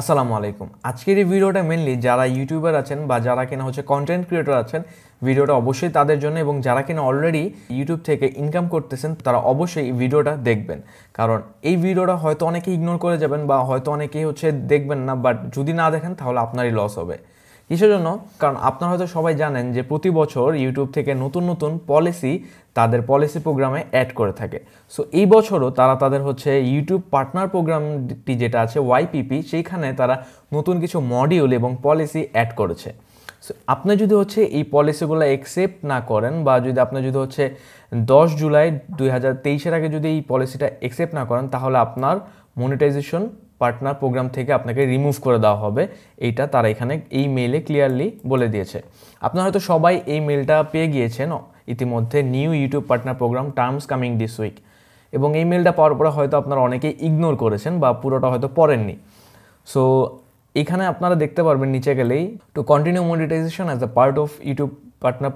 আসসালামু আলাইকুম আজকের এই ভিডিওটা মেনলি যারা ইউটিউবার আছেন বা যারা কিনা হচ্ছে কন্টেন্ট ক্রিয়েটর আছেন ভিডিওটা অবশ্যই তাদের জন্য এবং যারা কিনা অলরেডি ইউটিউব থেকে ইনকাম করতেছেন তারা অবশ্যই এই ভিডিওটা দেখবেন কারণ এই ভিডিওটা হয়তো অনেকে ইগনোর করে যাবেন বা হয়তো অনেকেই হচ্ছে দেখবেন না বাট যদি না দেখেন তাহলে আপনারই লস হবে কিসের জন্য কারণ আপনারা হয়তো সবাই জানেন যে প্রতি বছর ইউটিউব থেকে নতুন নতুন পলিসি তাদের পলিসি প্রোগ্রামে অ্যাড করে থাকে সো এই বছরও তারা তাদের হচ্ছে ইউটিউব পার্টনার প্রোগ্রামটি যেটা আছে ওয়াইপিপি সেইখানে তারা নতুন কিছু মডিউল এবং পলিসি অ্যাড করেছে সো আপনি যদি হচ্ছে এই পলিসিগুলো অ্যাকসেপ্ট না করেন বা যদি আপনি যদি হচ্ছে দশ জুলাই দুই হাজার তেইশের আগে যদি এই পলিসিটা অ্যাকসেপ্ট না করেন তাহলে আপনার মনিটাইজেশন পার্টনার প্রোগ্রাম থেকে আপনাকে রিমুভ করে দেওয়া হবে এইটা তারা এখানে এই মেইলে ক্লিয়ারলি বলে দিয়েছে আপনারা হয়তো সবাই এই মেলটা পেয়ে গিয়েছেন ইতিমধ্যে new YouTube partner program terms coming this week এবং এই মেলটা পাওয়ার পরে হয়তো আপনারা অনেকেই ইগনোর করেছেন বা পুরোটা হয়তো পড়েননি সো এখানে আপনারা দেখতে পারবেন নিচে গেলেই to continue monetization as a part of YouTube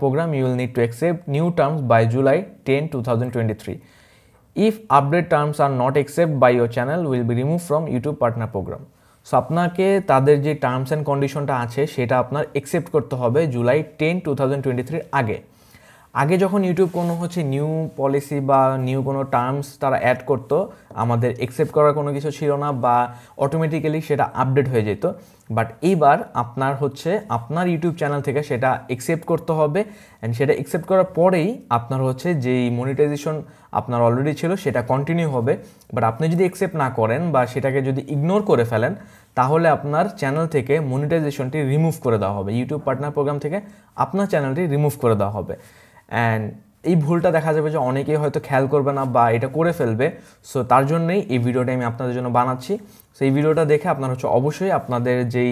program will need to accept new terms by July ten two thousand twenty three if update terms are not accept by your channel will be remove from YouTube partner program so আপনাকে তাদের যে terms and কন্ডিশনটা আছে সেটা আপনার accept করতে হবে July ten two thousand twenty থ্রির আগে আগে যখন ইউটিউব কোনো হচ্ছে নিউ পলিসি বা নিউ কোনো টার্মস তারা অ্যাড করতো আমাদের একসেপ্ট করার কোনো কিছু ছিল না বা অটোমেটিক্যালি সেটা আপডেট হয়ে যেত বাট এইবার আপনার হচ্ছে আপনার ইউটিউব চ্যানেল থেকে সেটা একসেপ্ট করতে হবে অ্যান্ড সেটা একসেপ্ট করার পরেই আপনার হচ্ছে যেই মনিটাইজেশন আপনার অলরেডি ছিল সেটা কন্টিনিউ হবে বাট আপনি যদি একসেপ্ট না করেন বা সেটাকে যদি ইগনোর করে ফেলেন তাহলে আপনার চ্যানেল থেকে মনিটাইজেশনটি রিমুভ করে দেওয়া হবে ইউটিউব পার্টনার প্রোগ্রাম থেকে আপনার চ্যানেলটি রিমুভ করে দেওয়া হবে অ্যান্ড এই ভুলটা দেখা যাবে যে অনেকেই হয়তো খেয়াল করবে না বা এটা করে ফেলবে সো তার জন্যই এই ভিডিওটা আমি আপনাদের জন্য বানাচ্ছি সো এই ভিডিওটা দেখে আপনারা হচ্ছে অবশ্যই আপনাদের যেই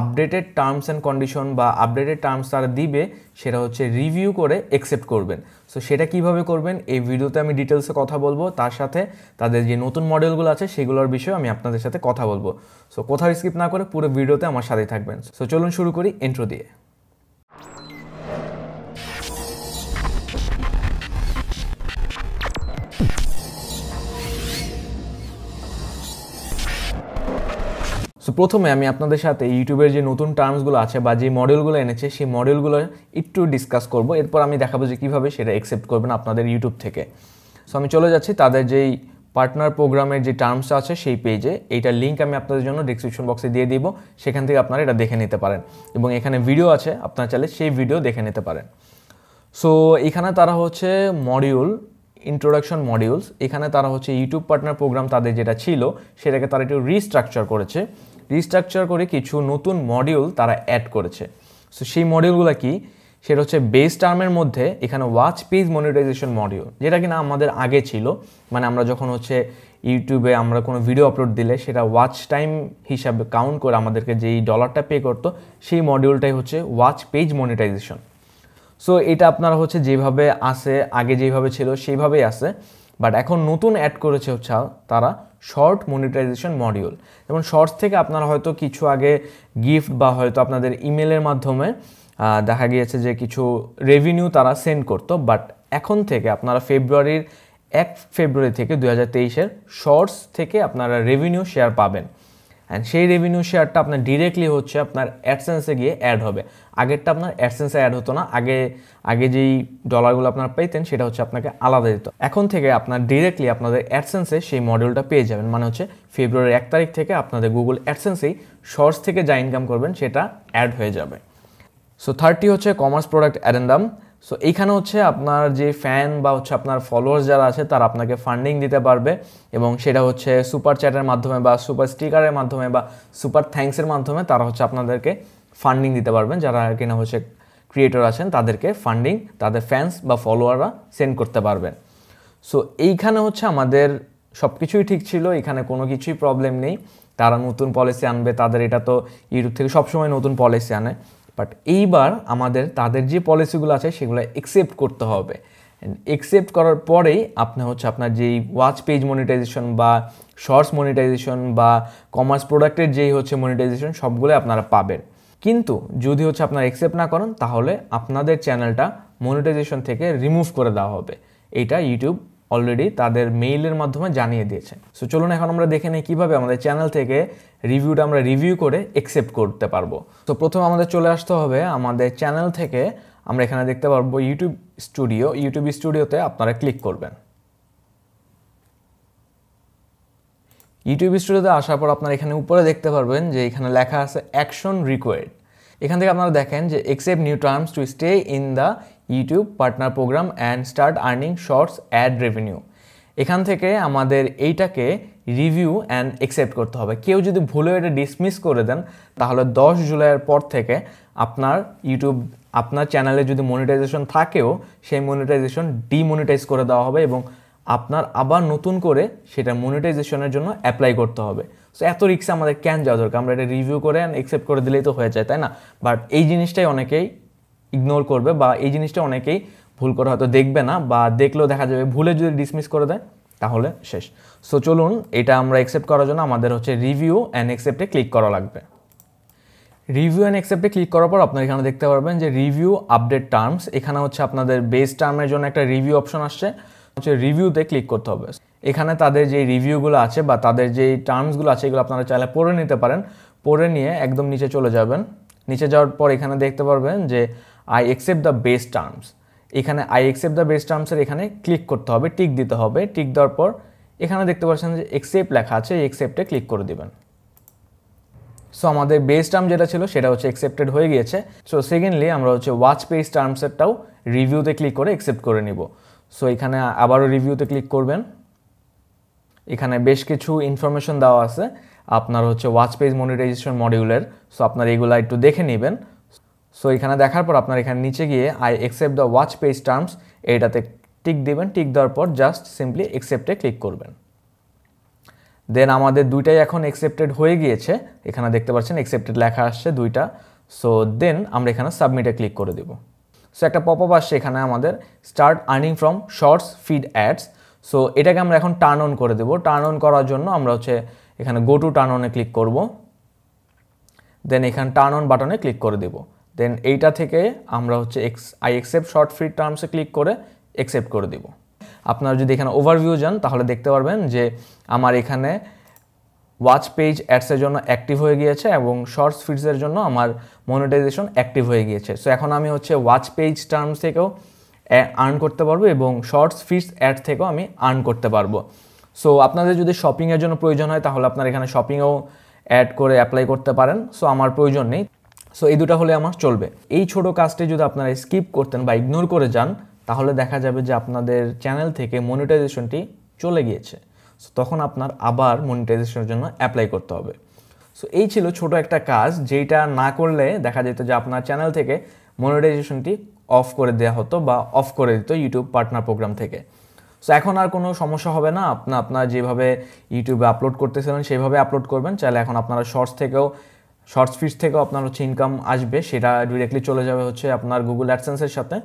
আপডেটেড টার্মস অ্যান্ড কন্ডিশন বা আপডেটেড টার্মস তারা দিবে সেটা হচ্ছে রিভিউ করে অ্যাকসেপ্ট করবেন সো সেটা কিভাবে করবেন এই ভিডিওতে আমি ডিটেলসে কথা বলবো তার সাথে তাদের যে নতুন মডেলগুলো আছে সেগুলোর বিষয়ে আমি আপনাদের সাথে কথা বলবো সো কোথাও স্কিপ না করে পুরো ভিডিওতে আমার সাথেই থাকবেন সো চলুন শুরু করি এন্ট্রো দিয়ে সো প্রথমে আমি আপনাদের সাথে ইউটিউবের যে নতুন টার্মসগুলো আছে বা যে মডেলগুলো এনেছে সেই মডেলগুলো একটু ডিসকাস করব এরপর আমি দেখাবো যে কীভাবে সেটা অ্যাকসেপ্ট করবেন আপনাদের ইউটিউব থেকে সো আমি চলে যাচ্ছি তাদের যেই পার্টনার প্রোগ্রামের যে টার্মসটা আছে সেই পেজে এইটার লিঙ্ক আমি আপনাদের জন্য ডিসক্রিপশন বক্সে দিয়ে দিব সেখান থেকে আপনারা এটা দেখে নিতে পারেন এবং এখানে ভিডিও আছে আপনারা চাইলে সেই ভিডিও দেখে নিতে পারেন সো এখানে তারা হচ্ছে মডিউল ইন্ট্রোডাকশন মডিউলস এখানে তারা হচ্ছে ইউটিউব পার্টনার প্রোগ্রাম তাদের যেটা ছিল সেটাকে তারা একটু রিস্ট্রাকচার করেছে রিস্ট্রাকচার করে কিছু নতুন মডিউল তারা অ্যাড করেছে সো সেই মডিউলগুলো কি সেটা হচ্ছে বেস টার্মের মধ্যে এখানে ওয়াচ পেজ মনিটাইজেশন মডিউল যেটা কিনা আমাদের আগে ছিল মানে আমরা যখন হচ্ছে ইউটিউবে আমরা কোনো ভিডিও আপলোড দিলে সেটা ওয়াচ টাইম হিসাবে কাউন্ট করে আমাদেরকে যেই ডলারটা পে করতো সেই মডিউলটাই হচ্ছে ওয়াচ পেজ মনিটাইজেশন সো এটা আপনারা হচ্ছে যেভাবে আসে আগে যেভাবে ছিল সেইভাবেই আসে বাট এখন নতুন অ্যাড করেছে হচ্ছে তারা শর্ট মনিটাইজেশন মডিউল যেমন শর্টস থেকে আপনারা হয়তো কিছু আগে গিফট বা হয়তো আপনাদের ইমেলের মাধ্যমে দেখা গিয়েছে যে কিছু রেভিনিউ তারা সেন্ড করতো বাট এখন থেকে আপনারা ফেব্রুয়ারির এক ফেব্রুয়ারি থেকে দু হাজার তেইশের শর্টস থেকে আপনারা রেভিনিউ শেয়ার পাবেন অ্যান্ড সেই রেভিনিউ শেয়ারটা আপনার ডিরেক্টলি হচ্ছে আপনার অ্যাডসেন্সে গিয়ে অ্যাড হবে আগেরটা আপনার অ্যাডসেন্সে অ্যাড হতো না আগে আগে যেই ডলারগুলো আপনার পেতেন সেটা হচ্ছে আপনাকে আলাদা দিত এখন থেকে আপনার ডিরেক্টলি আপনাদের অ্যাডসেন্সে সেই মডিউলটা পেয়ে যাবেন মানে হচ্ছে ফেব্রুয়ারির এক তারিখ থেকে আপনাদের গুগল অ্যাডসেন্সেই শর্টস থেকে যা ইনকাম করবেন সেটা অ্যাড হয়ে যাবে সো থার্টি হচ্ছে কমার্স প্রোডাক্ট অ্যাডেন্ডাম সো এইখানে হচ্ছে আপনার যে ফ্যান বা হচ্ছে আপনার ফলোয়ার্স যারা আছে তারা আপনাকে ফান্ডিং দিতে পারবে এবং সেটা হচ্ছে সুপার চ্যাটের মাধ্যমে বা সুপার স্টিকারের মাধ্যমে বা সুপার থ্যাঙ্কসের মাধ্যমে তারা হচ্ছে আপনাদেরকে ফান্ডিং দিতে পারবেন যারা কিনা হচ্ছে ক্রিয়েটর আছেন তাদেরকে ফান্ডিং তাদের ফ্যান্স বা ফলোয়াররা সেন্ড করতে পারবেন সো এইখানে হচ্ছে আমাদের সব কিছুই ঠিক ছিল এখানে কোনো কিছুই প্রবলেম নেই তারা নতুন পলিসি আনবে তাদের এটা তো ইউটিউব থেকে সবসময় নতুন পলিসি আনে বাট এইবার আমাদের তাদের যে পলিসিগুলো আছে সেগুলো অ্যাকসেপ্ট করতে হবে অ্যাকসেপ্ট করার পরেই আপনি হচ্ছে আপনার যেই ওয়াচ পেজ মনিটাইজেশন বা শর্টস মনিটাইজেশন বা কমার্স প্রোডাক্টের যেই হচ্ছে মনিটাইজেশন সবগুলো আপনারা পাবেন কিন্তু যদি হচ্ছে আপনার অ্যাকসেপ্ট না করেন তাহলে আপনাদের চ্যানেলটা মনিটাইজেশন থেকে রিমুভ করে দেওয়া হবে এটা ইউটিউব অলরেডি তাদের মেইলের মাধ্যমে জানিয়ে দিয়েছে সো চলুন এখন আমরা দেখে নিই কীভাবে আমাদের চ্যানেল থেকে রিভিউটা আমরা রিভিউ করে অ্যাকসেপ্ট করতে পারবো তো প্রথমে আমাদের চলে আসতে হবে আমাদের চ্যানেল থেকে আমরা এখানে দেখতে পারবো ইউটিউব স্টুডিও ইউটিউব স্টুডিওতে আপনারা ক্লিক করবেন ইউটিউব স্টুডিওতে আসার পর আপনারা এখানে উপরে দেখতে পারবেন যে এখানে লেখা আছে অ্যাকশন রিকোয়ার্ড এখান থেকে আপনারা দেখেন যে accept new terms to stay in the YouTube partner program and start earning shorts ad revenue এখান থেকে আমাদের এইটাকে রিভিউ অ্যান্ড অ্যাকসেপ্ট করতে হবে কেউ যদি ভুলেও এটা ডিসমিস করে দেন তাহলে দশ জুলাইয়ের পর থেকে আপনার ইউটিউব আপনার চ্যানেলে যদি মনিটাইজেশন থাকেও সেই মনিটাইজেশন ডিমনিটাইজ করে দেওয়া হবে এবং আপনার আবার নতুন করে সেটা মনিটাইজেশনের জন্য অ্যাপ্লাই করতে হবে সো এত রিক্সা আমাদের কেন যাওয়া দরকার আমরা এটা রিভিউ করে অ্যাকসেপ্ট করে দিলেই তো হয়ে যায় তাই না বাট এই জিনিসটাই অনেকেই ইগনোর করবে বা এই জিনিসটা অনেকেই ভুল করে হয়তো দেখবে না বা দেখলেও দেখা যাবে ভুলে যদি ডিসমিস করে দেয় তাহলে শেষ সো চলুন এটা আমরা অ্যাকসেপ্ট করার জন্য আমাদের হচ্ছে রিভিউ অ্যান্ড অ্যাকসেপ্টে ক্লিক করা লাগবে রিভিউ অ্যান্ড অ্যাকসেপ্টে ক্লিক করার পর আপনারা এখানে দেখতে পারবেন যে রিভিউ আপডেট টার্মস এখানে হচ্ছে আপনাদের বেস টার্মের জন্য একটা রিভিউ অপশন আসছে হচ্ছে রিভিউতে ক্লিক করতে হবে এখানে তাদের যে রিভিউগুলো আছে বা তাদের যে টার্মসগুলো আছে এগুলো আপনারা চাইলে পড়ে নিতে পারেন পড়ে নিয়ে একদম নিচে চলে যাবেন নিচে যাওয়ার পর এখানে দেখতে পারবেন যে I accept the best terms এখানে আই অ্যাকসেপ্ট দ্য বেস্ট টার্মসের এখানে ক্লিক করতে হবে টিক দিতে হবে টিক দেওয়ার পর এখানে দেখতে পাচ্ছেন যে অ্যাকসেপ্ট লেখা আছে এই অ্যাকসেপ্টে ক্লিক করে দেবেন সো আমাদের বেস টার্ম যেটা ছিল সেটা হচ্ছে অ্যাকসেপ্টেড হয়ে গিয়েছে সো সেকেন্ডলি আমরা হচ্ছে ওয়াচ পেজ টার্মসেরটাও রিভিউতে ক্লিক করে অ্যাকসেপ্ট করে নিব সো এখানে আবারও রিভিউতে ক্লিক করবেন এখানে বেশ কিছু ইনফরমেশন দেওয়া আছে আপনার হচ্ছে ওয়াচ পেজ মনিটাইজেশন মডিউলের সো আপনার এগুলো একটু দেখে নেবেন সো এখানে দেখার পর আপনার এখানে নিচে গিয়ে I accept the watch page terms এইটাতে টিক দেবেন টিক দেওয়ার পর জাস্ট সিম্পলি অ্যাকসেপ্টে ক্লিক করবেন দেন আমাদের দুইটাই এখন অ্যাকসেপ্টেড হয়ে গিয়েছে এখানে দেখতে পাচ্ছেন অ্যাকসেপ্টেড লেখা আসছে দুইটা সো দেন আমরা এখানে সাবমিটে ক্লিক করে দেবো সো একটা পপ আপ আসছে এখানে আমাদের start earning from shorts feed ads so এটাকে আমরা এখন টার্ন অন করে দেবো টার্ন অন করার জন্য আমরা হচ্ছে এখানে গো টু টার্ন অনে ক্লিক করব দেন এখানে টার্ন অন বাটনে ক্লিক করে দেব দেন এইটা থেকে আমরা হচ্ছে এক্স আই অ্যাকসেপ্ট শর্ট ফিড টার্মসে ক্লিক করে অ্যাকসেপ্ট করে দেব আপনারা যদি এখানে ওভারভিউ যান তাহলে দেখতে পারবেন যে আমার এখানে ওয়াচ পেজ অ্যাডসের জন্য অ্যাক্টিভ হয়ে গিয়েছে এবং শর্টস ফিডসের জন্য আমার মনিটাইজেশন অ্যাক্টিভ হয়ে গিয়েছে সো এখন আমি হচ্ছে ওয়াচ পেজ টার্মস থেকেও আর্ন করতে পারবো এবং শর্টস ফিডস অ্যাড থেকেও আমি আর্ন করতে পারবো সো আপনাদের যদি শপিংয়ের জন্য প্রয়োজন হয় তাহলে আপনারা এখানে শপিংও অ্যাড করে অ্যাপ্লাই করতে পারেন সো আমার প্রয়োজন নেই সো এই দুটো হলে আমার চলবে এই ছোট কাজটি যদি আপনারা স্কিপ করতেন বা ইগনোর করে যান তাহলে দেখা যাবে যে আপনাদের চ্যানেল থেকে মনিটাইজেশনটি চলে গিয়েছে সো তখন আপনার আবার মনিটাইজেশনের জন্য অ্যাপ্লাই করতে হবে সো এই ছিল ছোট একটা কাজ যেটা না করলে দেখা যেত যে আপনার চ্যানেল থেকে মনিটাইজেশনটি অফ করে দেওয়া হতো বা অফ করে দিত ইউটিউব পার্টনার প্রোগ্রাম থেকে সো এখন আর কোনো সমস্যা হবে না আপনি আপনার যেভাবে ইউটিউবে আপলোড করতেছিলেন সেইভাবে আপলোড করবেন চাইলে এখন আপনারা শর্টস থেকেও শর্টস ফিস থেকেও আপনার হচ্ছে ইনকাম আসবে সেটা ডিরেক্টলি চলে যাবে হচ্ছে আপনার গুগল অ্যাডসেন্সের সাথে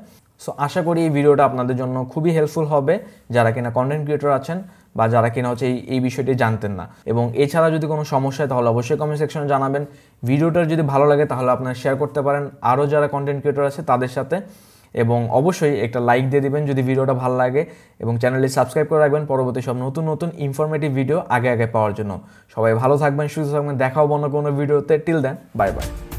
সো আশা করি এই ভিডিওটা আপনাদের জন্য খুবই হেল্পফুল হবে যারা কিনা কন্টেন্ট ক্রিয়েটর আছেন বা যারা কিনা হচ্ছে এই এই বিষয়টি জানতেন না এবং এছাড়া যদি কোনো সমস্যা তাহলে অবশ্যই কমেন্ট সেকশনে জানাবেন ভিডিওটা যদি ভালো লাগে তাহলে আপনারা শেয়ার করতে পারেন আরও যারা কন্টেন্ট ক্রিয়েটর আছে তাদের সাথে এবং অবশ্যই একটা লাইক দিয়ে দিবেন যদি ভিডিওটা ভালো লাগে এবং চ্যানেলটি সাবস্ক্রাইব করে রাখবেন পরবর্তী সব নতুন নতুন ইনফরমেটিভ ভিডিও আগে আগে পাওয়ার জন্য সবাই ভালো থাকবেন সুস্থ থাকবেন দেখাও হবো অন্য কোনো ভিডিওতে টিল দেন বাই বাই